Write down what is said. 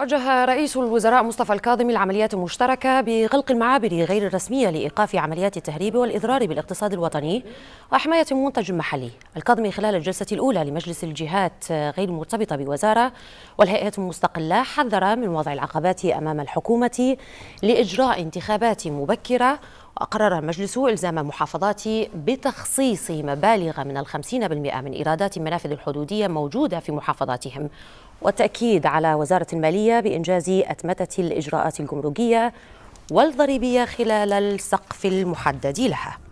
وجه رئيس الوزراء مصطفى الكاظمي العمليات المشتركة بغلق المعابر غير الرسمية لإيقاف عمليات التهريب والإضرار بالاقتصاد الوطني وحماية المنتج المحلي الكاظمي خلال الجلسة الأولى لمجلس الجهات غير المرتبطة بوزارة والهيئات المستقلة حذر من وضع العقبات أمام الحكومة لإجراء انتخابات مبكرة أقرر المجلس إلزام المحافظات بتخصيص مبالغ من الخمسين بالمئة من إيرادات المنافذ الحدودية موجودة في محافظاتهم والتأكيد على وزارة المالية بإنجاز أتمتة الإجراءات الجمركية والضريبية خلال السقف المحدد لها